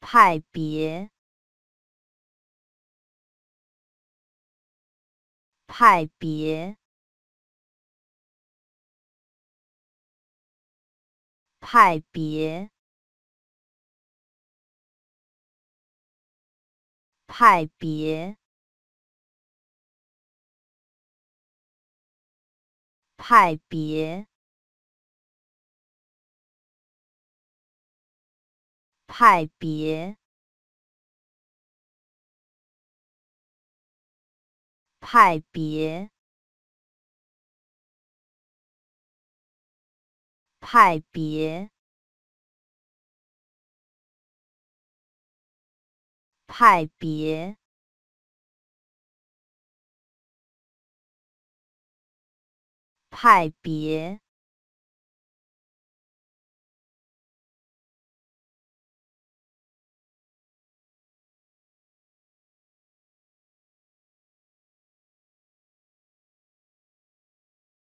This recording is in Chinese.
派别，派别，派别，派别，派别。派别，派别，派别，派别，派别。